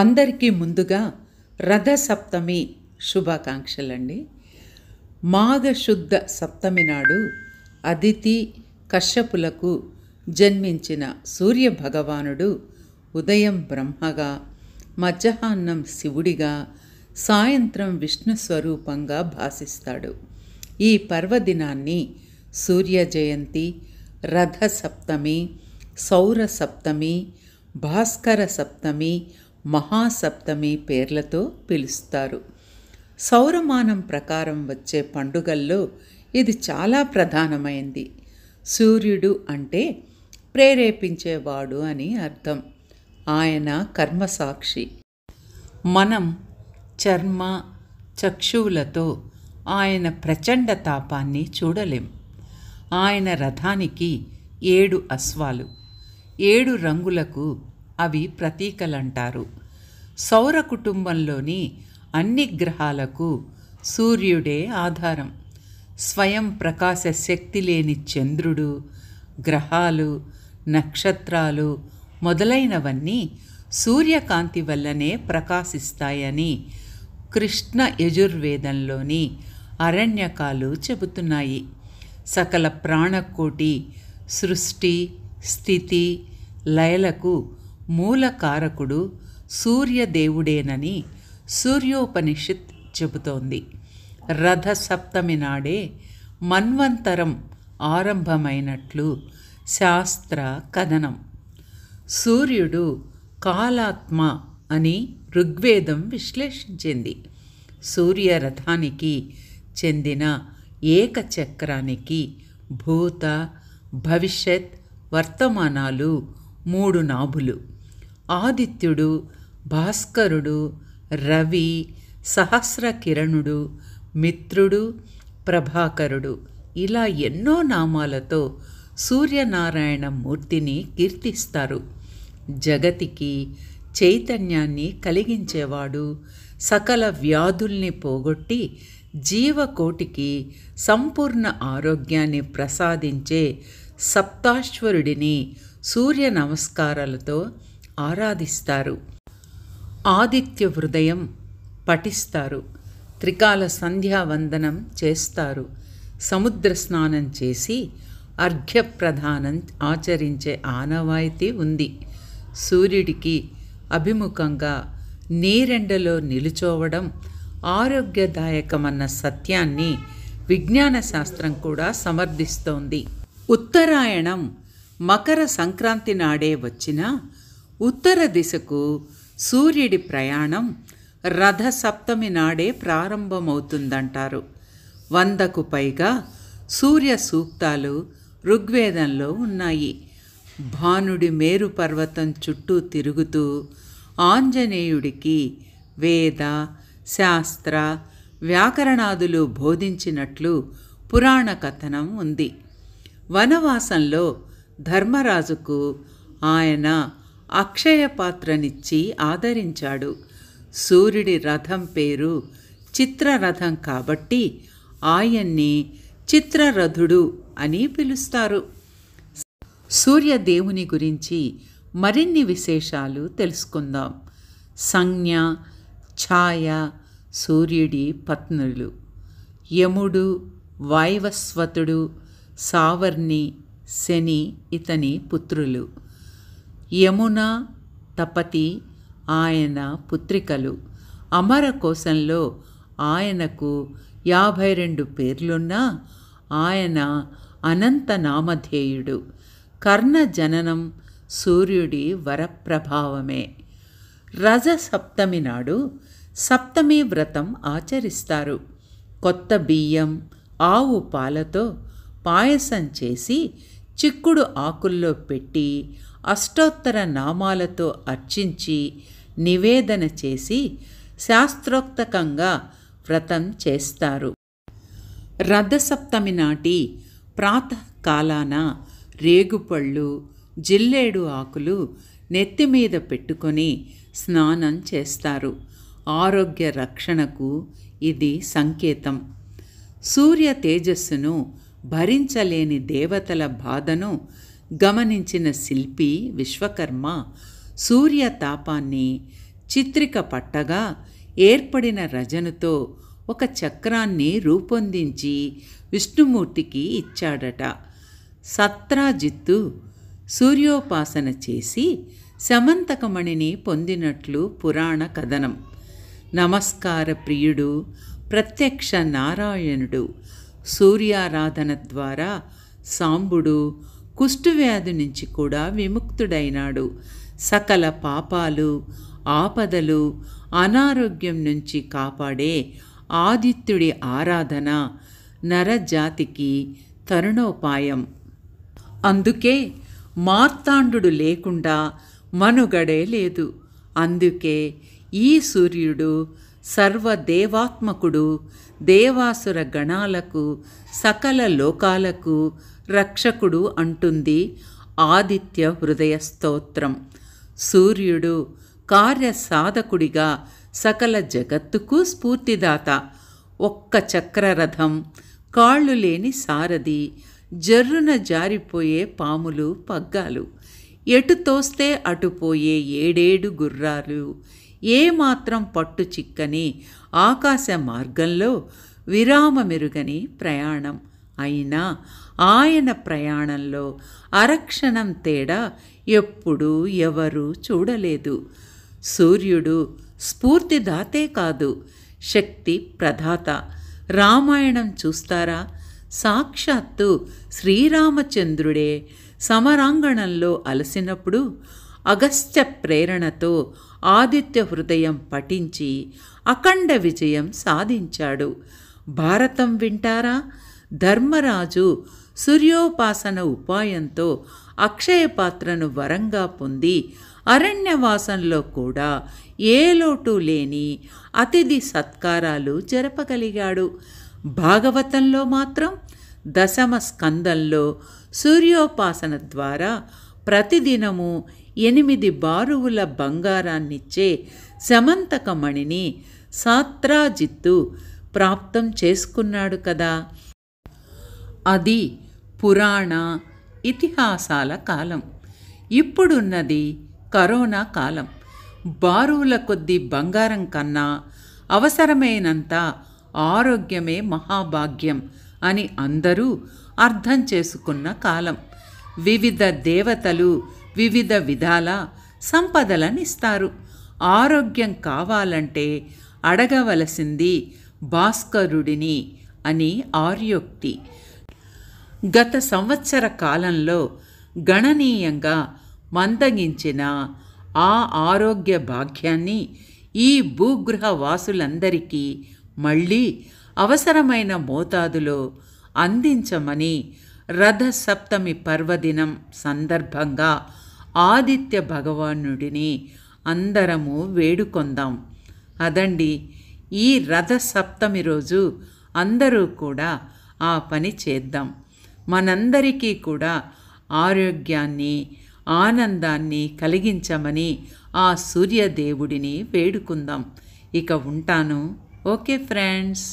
అందరికీ ముందుగా రథసప్తమి శుభాకాంక్షలండి మాఘశుద్ధ సప్తమి నాడు అదితి కశ్యపులకు జన్మించిన సూర్య భగవానుడు ఉదయం బ్రహ్మగా మధ్యాహ్నం శివుడిగా సాయంత్రం విష్ణు స్వరూపంగా భాసిస్తాడు ఈ పర్వదినాన్ని సూర్య జయంతి రథ సప్తమి సౌర సప్తమి భాస్కర సప్తమి మహాసప్తమి పేర్లతో పిలుస్తారు సౌరమానం ప్రకారం వచ్చే పండుగల్లో ఇది చాలా ప్రధానమైంది సూర్యుడు అంటే ప్రేరేపించేవాడు అని అర్థం ఆయన కర్మసాక్షి మనం చర్మ చక్షువులతో ఆయన ప్రచండ తాపాన్ని చూడలేం ఆయన రథానికి ఏడు అశ్వాలు ఏడు రంగులకు అవి ప్రతీకలంటారు సౌర కుటుంబంలోని అన్ని గ్రహాలకు సూర్యుడే ఆధారం స్వయం ప్రకాశ శక్తి లేని చంద్రుడు గ్రహాలు నక్షత్రాలు మొదలైనవన్నీ సూర్యకాంతి వల్లనే ప్రకాశిస్తాయని కృష్ణ యజుర్వేదంలోని అరణ్యకాలు చెబుతున్నాయి సకల ప్రాణకోటి సృష్టి స్థితి లయలకు మూలకారకుడు సూర్యదేవుడేనని సూర్యోపనిషత్ చెబుతోంది రథసప్తమి నాడే మన్వంతరం ఆరంభమైనట్లు శాస్త్ర కథనం సూర్యుడు కాలాత్మ అని ఋగ్వేదం విశ్లేషించింది సూర్యరథానికి చెందిన ఏకచక్రానికి భూత భవిష్యత్ వర్తమానాలు మూడు నాభులు ఆదిత్యుడు భాస్కరుడు రవి సహస్ర కిరణుడు మిత్రుడు ప్రభాకరుడు ఇలా ఎన్నో నామాలతో సూర్యనారాయణ మూర్తిని కీర్తిస్తారు జగతికి చైతన్యాన్ని కలిగించేవాడు సకల వ్యాధుల్ని పోగొట్టి జీవకోటికి సంపూర్ణ ఆరోగ్యాన్ని ప్రసాదించే సప్తాశ్వరుడిని సూర్య నమస్కారాలతో ఆరాధిస్తారు ఆదిత్య హృదయం పఠిస్తారు త్రికాల సంధ్యావందనం చేస్తారు సముద్ర స్నానం చేసి అర్ఘ్యప్రధానం ఆచరించే ఆనవాయితీ ఉంది సూర్యుడికి అభిముఖంగా నీరెండలో నిలుచోవడం ఆరోగ్యదాయకమన్న సత్యాన్ని విజ్ఞాన శాస్త్రం కూడా సమర్థిస్తోంది ఉత్తరాయణం మకర సంక్రాంతి నాడే వచ్చిన ఉత్తర దిశకు సూర్యుడి ప్రయాణం రథసప్తమి నాడే ప్రారంభమవుతుందంటారు వందకు పైగా సూర్య సూక్తాలు ఋగ్వేదంలో ఉన్నాయి భానుడి మేరు పర్వతం చుట్టూ తిరుగుతూ ఆంజనేయుడికి వేద శాస్త్ర వ్యాకరణాదులు బోధించినట్లు పురాణ కథనం ఉంది వనవాసంలో ధర్మరాజుకు ఆయన అక్షయ పాత్రనిచ్చి ఆదరించాడు సూర్యుడి రథం పేరు చిత్రరథం కాబట్టి ఆయన్ని చిత్రరథుడు అని పిలుస్తారు సూర్యదేవుని గురించి మరిన్ని విశేషాలు తెలుసుకుందాం సంజ్ఞ ఛాయ సూర్యుడి పత్నులు యముడు వాయువస్వతుడు సావర్ణి శని ఇతని పుత్రులు యమున తపతి ఆయన పుత్రికలు అమర ఆయనకు యాభై రెండు పేర్లున్నా ఆయన అనంత నామధేయుడు కర్ణ జననం సూర్యుడి వరప్రభావమే రజసప్తమి నాడు సప్తమి వ్రతం ఆచరిస్తారు కొత్త బియ్యం ఆవు పాలతో పాయసం చేసి చిక్కుడు ఆకుల్లో పెట్టి అష్టోత్తర నామాలతో అర్చించి నివేదన చేసి శాస్త్రోక్తకంగా వ్రతం చేస్తారు రథసప్తమి నాటి ప్రాతకాలాన రేగుపళ్ళు జిల్లేడు ఆకులు నెత్తిమీద పెట్టుకొని స్నానం చేస్తారు ఆరోగ్య రక్షణకు ఇది సంకేతం సూర్య తేజస్సును భరించలేని దేవతల బాధను గమనించిన శిల్పి విశ్వకర్మ సూర్య తాపాన్ని చిత్రిక పట్టగా ఏర్పడిన రజనుతో ఒక చక్రాన్ని రూపొందించి విష్ణుమూర్తికి ఇచ్చాడట సత్రాజిత్తు సూర్యోపాసన చేసి సమంతకమణిని పొందినట్లు పురాణ కథనం నమస్కార ప్రియుడు ప్రత్యక్ష నారాయణుడు సూర్యారాధన ద్వారా సాంబుడు వ్యాధి నుంచి కూడా విముక్తుడైనాడు సకల పాపాలు ఆపదలు అనారోగ్యం నుంచి కాపాడే ఆదిత్యుడి ఆరాధన నరజాతికి తరుణోపాయం అందుకే మార్తాండు లేకుండా మనుగడే లేదు అందుకే ఈ సూర్యుడు సర్వదేవాత్మకుడు దేవాసుర గణాలకు సకల లోకాలకు రక్షకుడు అంటుంది ఆదిత్య హృదయ స్తోత్రం సూర్యుడు కార్యసాధకుడిగా సకల జగత్తుకు స్ఫూర్తిదాత ఒక్క చక్రరథం కాళ్ళు లేని సారథి జర్రున జారిపోయే పాములు పగ్గాలు ఎటు తోస్తే అటుపోయే ఏడేడు గుర్రాలు ఏమాత్రం పట్టు చిక్కని ఆకాశ మార్గంలో విరామ మెరుగని ప్రయాణం అయినా ఆయన ప్రయాణంలో అరక్షణం తేడా ఎప్పుడూ ఎవరూ చూడలేదు సూర్యుడు స్ఫూర్తిదాతే కాదు శక్తి ప్రధాత రామాయణం చూస్తారా సాక్షాత్తు శ్రీరామచంద్రుడే సమరాంగణంలో అలసినప్పుడు అగస్త్య ప్రేరణతో ఆదిత్య హృదయం పఠించి అఖండ విజయం సాధించాడు భారతం వింటారా ధర్మరాజు సూర్యోపాసన ఉపాయంతో అక్షయ పాత్రను వరంగా పొంది అరణ్యవాసంలో కూడా ఏ లోటు లేని అతిథి సత్కారాలు జరపగలిగాడు భాగవతంలో మాత్రం దశమ స్కందంలో సూర్యోపాసన ద్వారా ప్రతిదినము ఎనిమిది బారువుల బంగారాన్నిచ్చే సమంతకమణిని సాత్రాజిత్తు ప్రాప్తం చేసుకున్నాడు కదా అది పురాణ ఇతిహాసాల కాలం ఇప్పుడున్నది కరోనా కాలం బారువుల కొద్ది బంగారం కన్నా అవసరమైనంత ఆరోగ్యమే మహాభాగ్యం అని అందరూ అర్థం చేసుకున్న కాలం వివిధ దేవతలు వివిధ విధాల సంపదలనిస్తారు ఆరోగ్యం కావాలంటే అడగవలసింది భాస్కరుడిని అని ఆర్యోక్తి గత సంవత్సర కాలంలో గణనీయంగా మందగించిన ఆ ఆరోగ్య భాగ్యాన్ని ఈ భూగృహ వాసులందరికీ మళ్ళీ అవసరమైన మోతాదులో అందించమని రథసప్తమి పర్వదినం సందర్భంగా ఆదిత్య భగవానుడిని అందరము వేడుకొందాం అదండి ఈ రథసప్తమి రోజు అందరూ కూడా ఆ పని చేద్దాం మనందరికీ కూడా ఆరోగ్యాన్ని ఆనందాన్ని కలిగించమని ఆ సూర్యదేవుడిని వేడుకుందాం ఇక ఉంటాను ఓకే ఫ్రెండ్స్